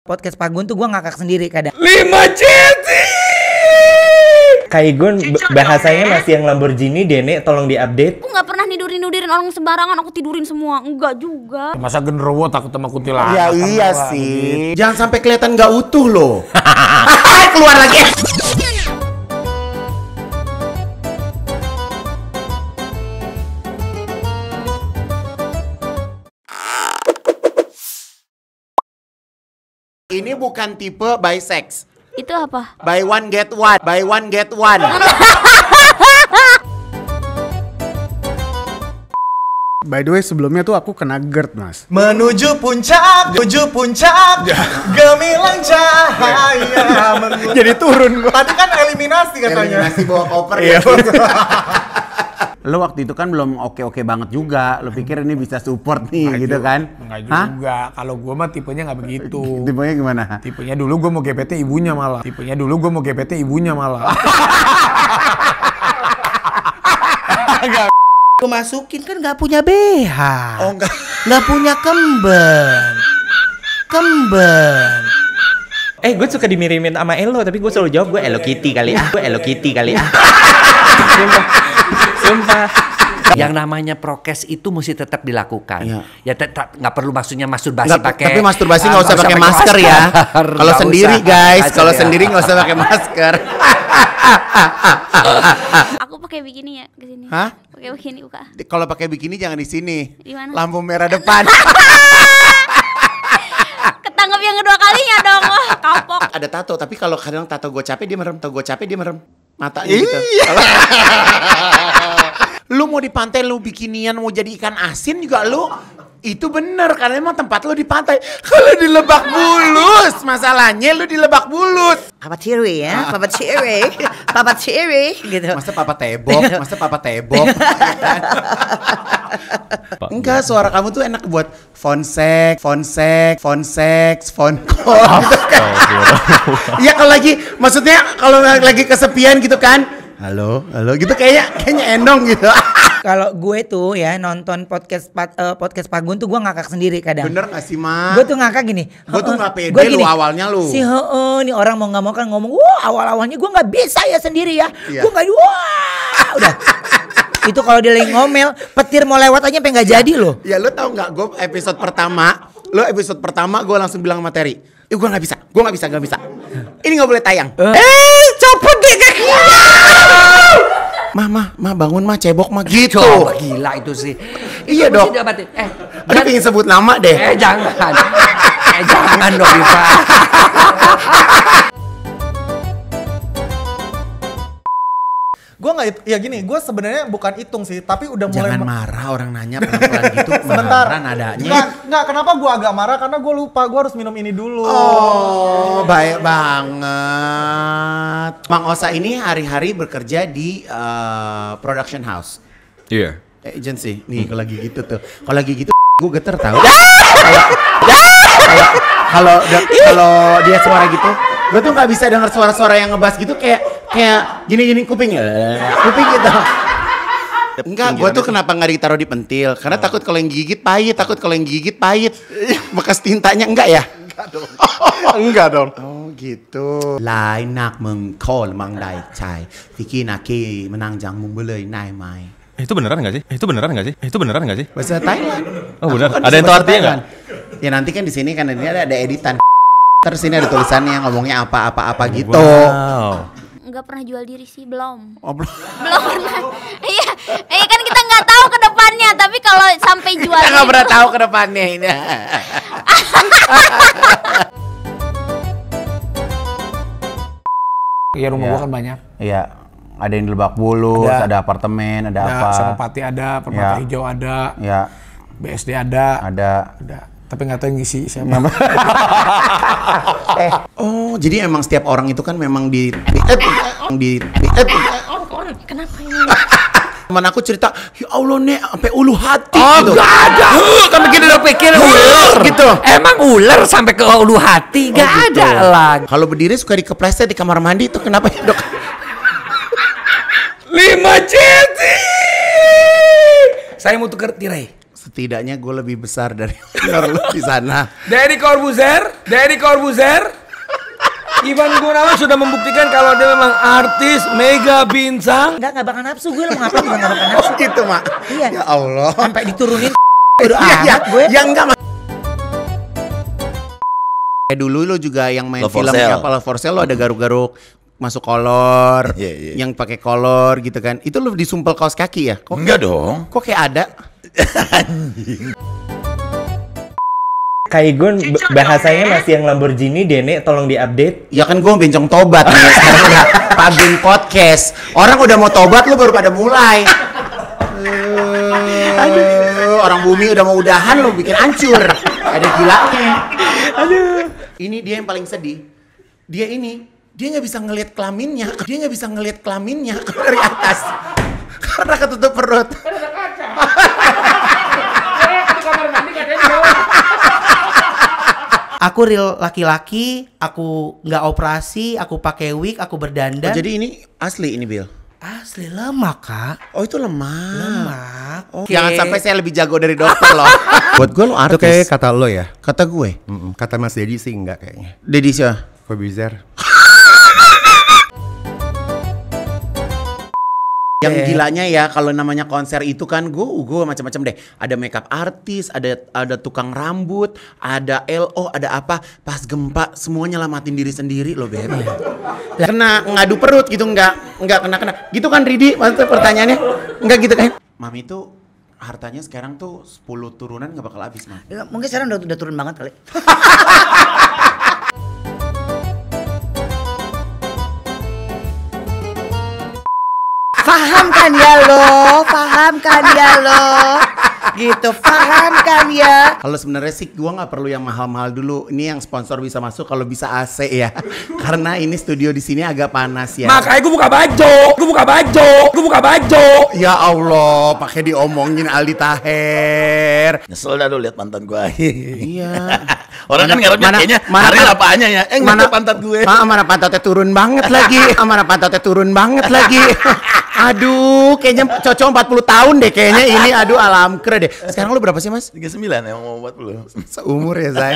podcast Pagun tuh gue ngakak sendiri kadang. Lima CT. Kaigun bahasanya ya. masih yang Lamborghini, Dene tolong diupdate. Aku nggak pernah nidurin nidurin orang sembarangan, aku tidurin semua. Enggak juga. Masa genderuwo takut sama kuntilanak? Ya iya sih. Jangan sampai kelihatan nggak utuh loh. Keluar lagi. Iya. Ini bukan tipe by sex. Itu apa? By one get one. By one get one. By the way, sebelumnya tuh aku kena GERD, Mas. Menuju puncak, menuju puncak, ya. gemilang cahaya. Jadi turun gua. Tadi kan eliminasi katanya. Eliminasi bawa koper iya. ya. lo waktu itu kan belum oke-oke banget juga. Lo pikir ini bisa support nih Nggak gitu juga. kan? Enggak juga. Kalau gue mah tipenya gak begitu. Tipenya gimana? Tipenya dulu gue mau GPT ibunya malah. Tipenya dulu gue mau GPT ibunya malah. Hahaha. gue masukin kan nggak punya BH. Oh enggak. Nggak punya kemben. Kemben. Eh gue suka dimirimin sama Elo tapi gue selalu jawab gue Elo Kitty kali ah. Ya. Gue Elo Kitty kali ah. Sumpah. Sumpah. Yang namanya prokes itu mesti tetap dilakukan. Ya, ya tetap nggak perlu maksudnya masturbasi nggak, pakai. Tapi masturbasi nggak uh, usah, usah pakai masker, ya. Kalau sendiri guys, kalau ya. sendiri nggak usah pakai masker. pakai bikini ya ke sini? Hah? Pakai bikini buka. Kalau pakai bikini jangan di sini. Di mana? Lampu merah depan. Ketanggap yang kedua kalinya dong. Wah, kapok. Ada tato, tapi kalau kadang tato gue capek dia merem, tato gue capek dia merem. Mata gitu. Iya. lu mau di pantai lu bikinian mau jadi ikan asin juga lu itu bener karena emang tempat lo di pantai. Kalau di Lebak Bulus, masalahnya lo di Lebak Bulus. Papa Ciri ya, ah. Papa Ciri, Papa Ciri gitu. Masa Papa Tebok, masa Papa Tebok. Enggak, suara kamu tuh enak buat fonsek, fonsek, fonsek, sex gitu kan. Iya kalau lagi, maksudnya kalau lagi kesepian gitu kan. Halo, halo gitu kayaknya kayaknya endong gitu kalau gue tuh ya nonton podcast uh, podcast Pagun tuh gue ngakak sendiri kadang. Bener gak sih Ma? Gue tuh ngakak gini. Gue tuh nggak pede gua gini, lu awalnya lu. Si heeh nih orang mau nggak mau kan ngomong, wah awal awalnya gue nggak bisa ya sendiri ya. Iya. Gue nggak wah udah. itu kalau dia lagi ngomel, petir mau lewat aja pengen nggak ya. jadi loh. Ya lu tau nggak gue episode pertama, lu episode pertama gue langsung bilang materi, Ih, eh, gue nggak bisa, gue nggak bisa, nggak bisa. Ini nggak boleh tayang. Eh, eh copot deh mah mah mah bangun mah cebok mah gitu Coba, gila itu sih iya dong eh aduh pengen sebut nama deh eh jangan eh jangan dong Ivan Gue nggak ya gini, gue sebenarnya bukan hitung sih, tapi udah mulai Jangan marah orang nanya pelan-pelan gitu. Sebentar. nadanya. nggak. kenapa gue agak marah karena gue lupa gue harus minum ini dulu. Oh, baik banget. Mang Osa ini hari-hari bekerja di uh, production house. Iya. Yeah. Agency. Nih hmm. kalau lagi gitu tuh. Kalau lagi gitu gue geter tau. Kalau kalau dia suara gitu, gue tuh nggak bisa dengar suara-suara yang ngebas gitu kayak kayak gini-gini kuping ya. Kuping gitu. Enggak, gue tuh kenapa nggak ditaruh di pentil? Karena oh. takut kalau yang gigit pahit, takut kalau yang gigit pahit. Bekas tintanya enggak ya? Enggak dong. enggak dong. Oh gitu. Lai nak mengkol mang dai cai. Tiki naki menangjang mumbelei nai mai. Eh, itu beneran gak sih? Eh, itu beneran gak sih? Eh, itu beneran gak sih? Bahasa Thailand. Oh bener. Kan ada yang tahu artinya Kan? Ya nanti kan di sini kan ini ada, ada editan. Terus ini ada tulisannya ngomongnya apa-apa-apa gitu. Wow nggak pernah jual diri sih belum oh, belum belum pernah iya iya kan kita nggak tahu kedepannya. tapi kalau sampai jual kita nggak pernah tahu kedepannya. ini Iya rumah ya. gua iya. kan banyak. Iya. Ada yang di Lebak Bulus, ada, ada apartemen, ada, ya, apa. Senopati ada, Permata ya. Hijau ada. ya BSD ada. Ada. Ada tapi nggak tahu yang ngisi siapa. eh. Oh, jadi emang setiap orang itu kan memang di eh, di eh, di, di kenapa ini? Teman aku cerita, ya Allah nih sampai ulu hati. Oh, gitu. gak ada. Kamu gini udah pikir ular gitu. Emang ular sampai ke ulu hati? Gak oh, gitu. ada lah. Kalau berdiri suka dikepleset di kamar mandi itu kenapa ya dok? Lima jeti. Saya mau tukar tirai setidaknya gue lebih besar dari honor lu di sana. Dari Corbuzier, dari Corbuzier, Ivan Gunawan sudah membuktikan kalau dia memang artis mega bintang. Enggak nggak bakal nafsu gue lo mau ngapain enggak bakal oh, nafsu. Oh, gitu mak. Iya. Ya Allah. Sampai diturunin. Udah iya, gue. Yang enggak mak. Kayak dulu lo juga yang main Love film apa Love for Sale lo ada garuk-garuk masuk kolor, yeah, yeah. Iya. yang pakai kolor gitu kan. Itu lo disumpel kaos kaki ya? Kok, Enggak dong. Kok kayak ada? Anjing. Kaigun bahasanya masih ya. yang Lamborghini, Dene tolong diupdate. Ya kan gue bencong tobat nih. podcast. Orang udah mau tobat lu baru pada mulai. Aduh, orang bumi udah mau udahan lu bikin hancur. Ada gilanya. Aduh. Ini dia yang paling sedih. Dia ini, dia nggak bisa ngelihat kelaminnya. Dia nggak bisa ngelihat kelaminnya dari atas. Karena ketutup perut. Karena kaca. aku real laki-laki, aku nggak operasi, aku pakai wig, aku berdandan. Oh, jadi ini asli ini Bill. Asli lemak kak. Oh itu lemak. Lemak. Oh. Okay. Jangan sampai saya lebih jago dari dokter loh. Buat gue lo artis. Itu kayak kata lo ya. Kata gue. Mm -mm. Kata Mas Deddy sih enggak kayaknya. Deddy siapa? Fabizer. Yang gilanya ya kalau namanya konser itu kan gue gue macam-macam deh. Ada makeup artis, ada ada tukang rambut, ada LO, ada apa. Pas gempa semuanya lamatin diri sendiri loh beb. Yeah. Iya. kena ngadu perut gitu nggak nggak kena kena. Gitu kan Ridi maksudnya pertanyaannya nggak gitu kan? Mami tuh hartanya sekarang tuh 10 turunan nggak bakal habis mah. Ya, mungkin sekarang udah, udah turun banget kali. Paham kan ya lo? Paham kan ya lo? Gitu, paham kan ya? Kalau sebenarnya sih gua nggak perlu yang mahal-mahal dulu. Ini yang sponsor bisa masuk kalau bisa AC ya. Karena ini studio di sini agak panas ya. Makanya gua buka baju, gua buka baju, gua buka baju. Ya Allah, pakai diomongin Aldi Taher. Nyesel dah lu lihat mantan gua. iya. Orang kan mana, kan ngarepnya mana, kayaknya mana, apaannya ya? Eh, mana pantat gue. Ma, ah, mana pantatnya turun banget lagi. Ah, mana pantatnya turun banget lagi. Aduh, kayaknya cocok 40 tahun deh kayaknya ini. Aduh, alam keren deh. Sekarang lu berapa sih, Mas? 39 ya, mau 40. Seumur ya, Zai.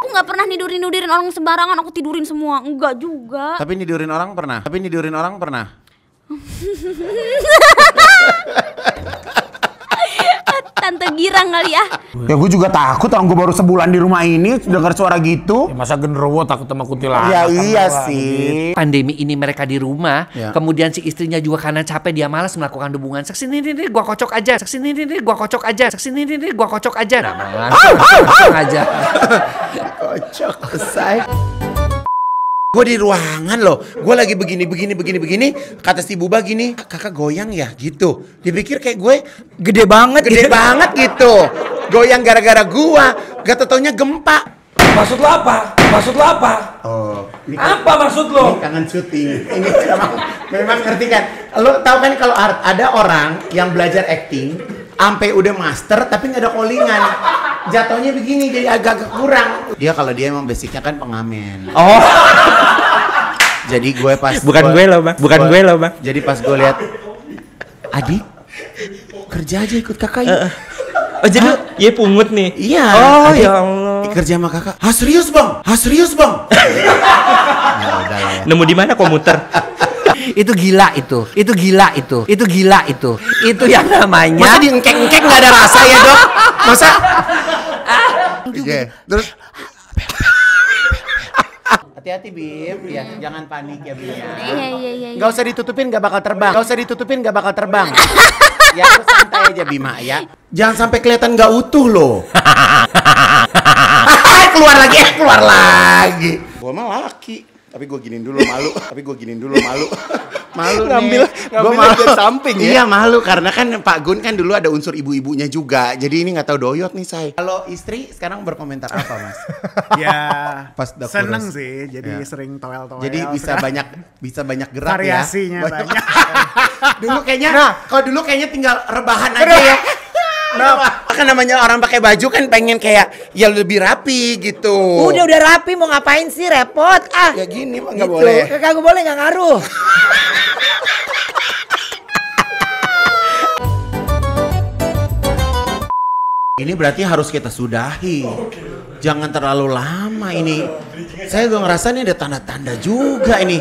Aku nggak pernah nidurin-nidurin orang sembarangan, aku tidurin semua. Enggak juga. Tapi nidurin orang pernah. Tapi nidurin orang pernah. Tante girang kali ya. Ya gue juga takut orang gue baru sebulan di rumah ini dengar suara gitu. Ya, masa genderuwo takut sama kuntilanak. Ya kan, iya kan sih. Gitu. Pandemi ini mereka di rumah, ya. kemudian si istrinya juga karena capek dia malas melakukan hubungan seks ini ini gue kocok aja, seks ini ini gue kocok aja, seks ini ini gue kocok aja. Nah, malah, aja. kocok selesai. Gue di ruangan loh, gue lagi begini, begini, begini, begini. Kata si Buba gini, kakak goyang ya gitu. Dipikir kayak gue gede banget, gede gitu. banget gitu. Goyang gara-gara gue, gak taunya gempa. Maksud lo apa? Maksud lo apa? Oh, ini kan- apa maksud lo? Ini kangen syuting. Ini memang, memang ngerti kan? Lo tau kan kalau ada orang yang belajar acting, sampai udah master tapi nggak ada callingan jatuhnya begini jadi agak-agak kurang dia kalau dia emang basicnya kan pengamen oh jadi gue pas bukan gue loh bang bukan gue loh bang jadi pas gue lihat adik kerja aja ikut kakak ya. oh jadi ya pungut nih iya oh ya allah kerja sama kakak ah serius bang ah serius bang ya ya. nemu di mana komuter itu gila itu itu gila itu itu gila itu itu yang namanya masa diengkeng engkek nggak ada rasa ya dok masa Oke, terus Hati-hati Bim, ya jangan panik ya Bim ya. Iya iya iya. iya, iya. Gak usah ditutupin gak bakal terbang. Gak usah ditutupin gak bakal terbang. ya lu santai aja Bima ya. Jangan sampai kelihatan gak utuh loh. keluar lagi, eh, keluar lagi. Gua mah laki tapi gue giniin dulu malu tapi gue giniin dulu malu malu ngambil gue malu samping ya iya malu karena kan Pak Gun kan dulu ada unsur ibu-ibunya juga jadi ini nggak tahu doyot nih saya kalau istri sekarang berkomentar apa mas ya pas seneng kurus. sih jadi ya. sering toel toel jadi bisa sekarang. banyak bisa banyak gerak ya. variasinya ya. banyak, banyak. dulu kayaknya nah. kalau dulu kayaknya tinggal rebahan aja ya Kenapa? Kan namanya orang pakai baju kan pengen kayak ya lebih rapi gitu. Udah udah rapi mau ngapain sih repot ah. Ya gini mah nggak gitu. boleh. Kagak boleh nggak ngaruh. ini berarti harus kita sudahi. Jangan terlalu lama ini. Saya gue ngerasa ini ada tanda-tanda juga ini.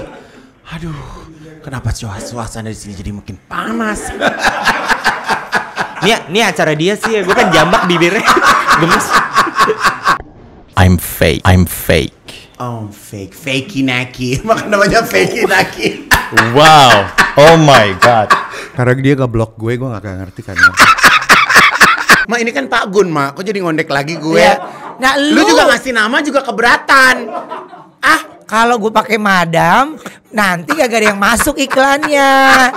Aduh, kenapa suasana di sini jadi mungkin panas? Ini, ini acara dia sih ya, Gue kan jambak bibirnya. Gemes. I'm fake. I'm fake. Oh, fake. Fakey naki. Makan namanya fakey naki. wow. Oh my god. Karena dia gak blok gue, gue gak ngerti kan. Ma ini kan Pak Gun, Ma. Kok jadi ngondek lagi gue? Iya. Nah, lu... lu juga ngasih nama juga keberatan. Ah, kalau gue pakai madam, nanti gak ada yang masuk iklannya.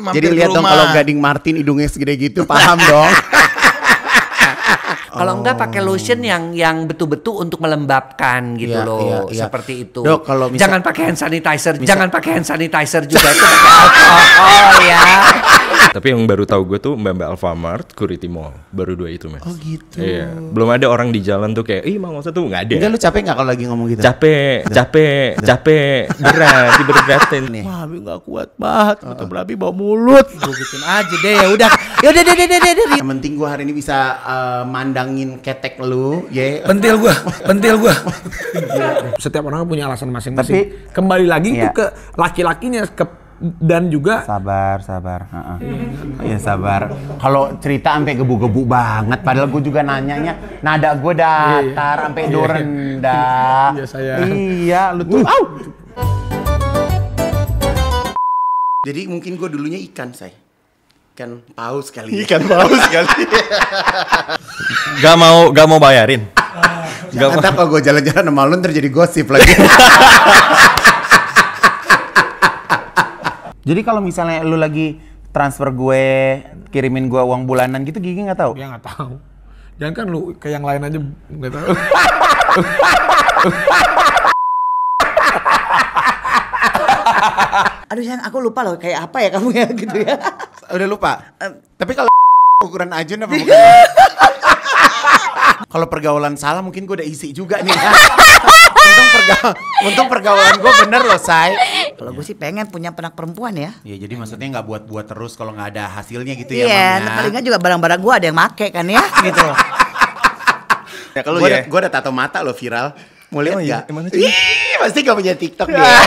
Martin mampir Jadi lihat dong kalau Gading Martin hidungnya segede gitu, paham dong. Kalau oh. enggak pakai oh. lotion yang yang betul-betul untuk melembabkan gitu yeah, loh, yeah, yeah. seperti itu. Dok, kalau misal, jangan pakai hand sanitizer, misal, jangan pakai hand sanitizer juga itu pakai alkohol ya. Tapi yang baru tahu gue tuh Mbak Mbak Alfamart, Kuriti Mall, baru dua itu mas. Oh gitu. Iya. Belum ada orang di jalan tuh kayak, ih mau nggak tuh nggak ada. Enggak ya? lu capek nggak kalau lagi ngomong gitu? Capek, capek, capek, berat, diberatin nih. Wah, gue nggak kuat banget. Atau oh. berabi bawa mulut. Gue gituin aja deh ya udah. Ya udah deh deh deh deh. Yang penting gue hari ini bisa eh, mandangin ketek lu, ya. Pentil gue, pentil gue. Setiap orang punya alasan masing-masing. Tapi kembali lagi itu iya. ke laki-lakinya, ke dan juga sabar sabar uh-uh. ya sabar kalau cerita sampai gebu-gebu banget padahal gue juga nanyanya nada gue datar iya. sampai do rendah iya iya, iya lu tuh uh. jadi mungkin gue dulunya ikan say. ikan paus kali ya. ikan paus kali gak mau gak mau bayarin ah, Gak Jangan apa gue jalan-jalan sama lu ntar gosip lagi Jadi kalau misalnya lu lagi transfer gue, kirimin gue uang bulanan gitu Gigi nggak tahu. Dia ya, nggak tahu. Jangan kan lu kayak yang lain aja nggak tahu. Aduh sayang, aku lupa loh kayak apa ya kamu ya gitu ya. Udah lupa. Tapi kalau ukuran aja apa bukan? kalau pergaulan salah mungkin gue udah isi juga nih. untung, perga untung pergaulan gue bener loh, say. Kalau gue sih pengen punya penak perempuan ya. Iya, jadi maksudnya nggak buat-buat terus kalau nggak ada hasilnya gitu ya, Iya, yeah, ya. palingan juga barang-barang gue ada yang make kan ya, gitu. Ya kalau ya. Gue ada tato mata loh viral. Mau lihat oh, iya. Ih, pasti gak punya TikTok iya. deh.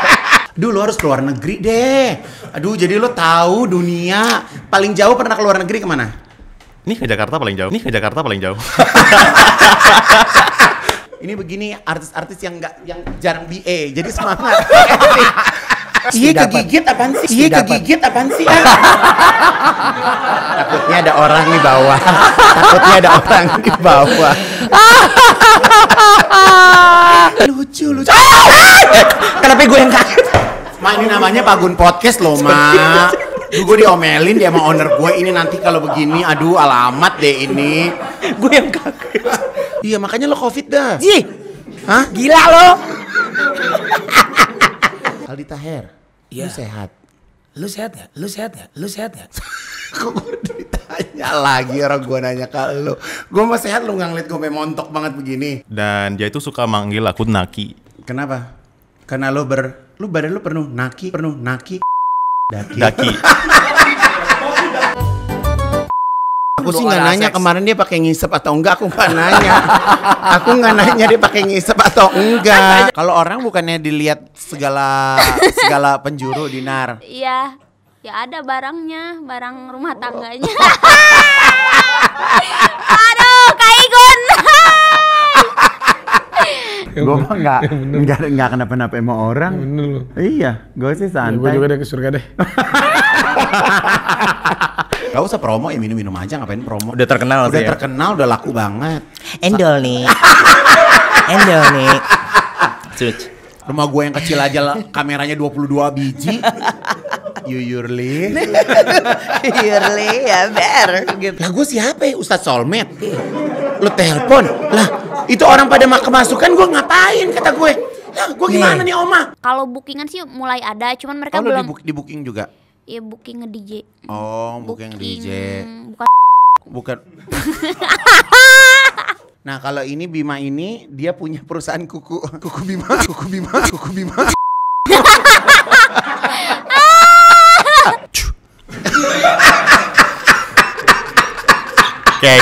Duh, lo harus keluar negeri deh. Aduh, jadi lo tahu dunia. Paling jauh pernah keluar negeri kemana? Ini ke Jakarta paling jauh. Ini ke Jakarta paling jauh. Ini begini artis-artis yang nggak yang jarang BA, jadi semangat. Iya kegigit apaan sih? Iya kegigit apaan sih? Takutnya ada orang di bawah. Takutnya ada orang di bawah. lucu lucu. Eh, eh. Kenapa gue yang kaget? Ma ini namanya Pagun Podcast loh, Ma gue diomelin dia sama owner gue ini nanti kalau begini aduh alamat deh ini gue yang kaget iya makanya lo covid dah Ji! hah gila lo Aldi Taher Iya. Lu sehat. Lu sehat gak? Lu sehat gak? Lu sehat gak? Kok gue ditanya lagi orang gue nanya ke lu. Gue mah sehat lu gak ngeliat gue montok banget begini. Dan dia itu suka manggil aku Naki. Kenapa? Karena lo ber... Lu badan lu penuh Naki, penuh Naki. Daki. Daki. aku sih nggak nanya kemarin dia pakai ngisep atau enggak aku nggak nanya aku nggak nanya dia pakai ngisep atau enggak kalau orang bukannya dilihat segala segala penjuru dinar iya ya ada barangnya barang rumah tangganya aduh kayak gue mah nggak iya, nggak nggak kenapa-napa emang orang. Iya, iya gue sih ya, santai. gue juga deh ke surga deh. Gak usah promo ya minum-minum aja ngapain promo. Udah terkenal Udah ya? terkenal, udah laku banget. Endol nih. Endol nih. Cuc. Rumah gue yang kecil aja lah, kameranya 22 biji. Yuyurli. Yuyurli ya ber. Gitu. Lah gue siapa ya Ustadz Solmed? lo telepon. Lah itu orang pada kemasukan gue ngapain kata gue Nah, gue gimana nih, nih Oma? Kalau bookingan sih mulai ada, cuman mereka oh, belum di, book, di booking juga. Iya, booking nge DJ. Oh, booking, booking DJ. Bukan. Bukan. nah, kalau ini Bima ini dia punya perusahaan kuku kuku Bima, kuku Bima, kuku Bima. Oke. Okay.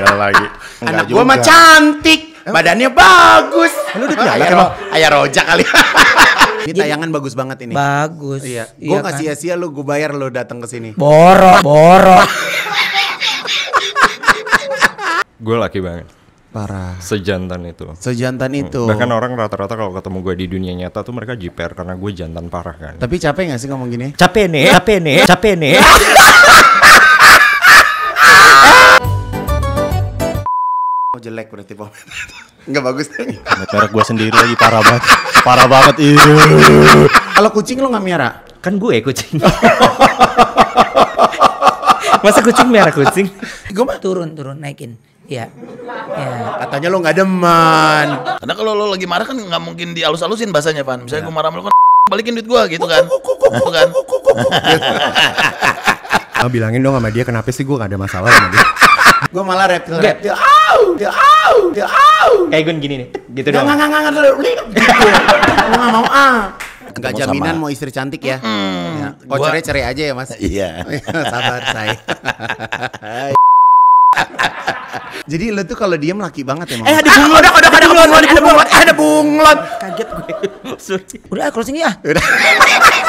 Udah, lagi. Anak gue mah cantik. Badannya bagus. Lu udah piala emang? Ayah rojak kali. ini tayangan bagus banget ini. Bagus. Iya. Gue iya gak kan? sia-sia lu, gue bayar lu datang ke sini. Borok, borok. gue laki banget. Parah. Sejantan itu. Sejantan hmm. itu. Bahkan orang rata-rata kalau ketemu gue di dunia nyata tuh mereka jiper karena gue jantan parah kan. Tapi capek gak sih ngomong gini? Capek nih, capek nih, capek nih. Oh jelek berarti Pomet. Enggak bagus nih. Merek gue sendiri lagi parah banget. Parah banget itu. Kalau kucing lo nggak miara? Kan gue ya kucing. Masa kucing merah kucing? Gue mah turun turun naikin. Ya. Katanya lo nggak demen. Karena kalau lo lagi marah kan nggak mungkin dialus-alusin bahasanya, Pan. Misalnya ya. gue marah lo kan balikin duit gue gitu kan. Gitu kan. bilangin dong sama dia kenapa sih gue gak ada masalah sama dia gue malah reptil reptil au au au kayak gue gini nih gitu dong nggak nggak nggak nggak nggak mau ah Enggak jaminan mau istri cantik ya. Mm. ya. cerai aja ya mas. Iya. Sabar saya. Jadi lo tuh kalau diem laki banget ya Eh ada bunglon, ah, ada, ada, ada, bunglon, ada bunglon, ada bunglon. Kaget gue. Udah closing ya. Udah.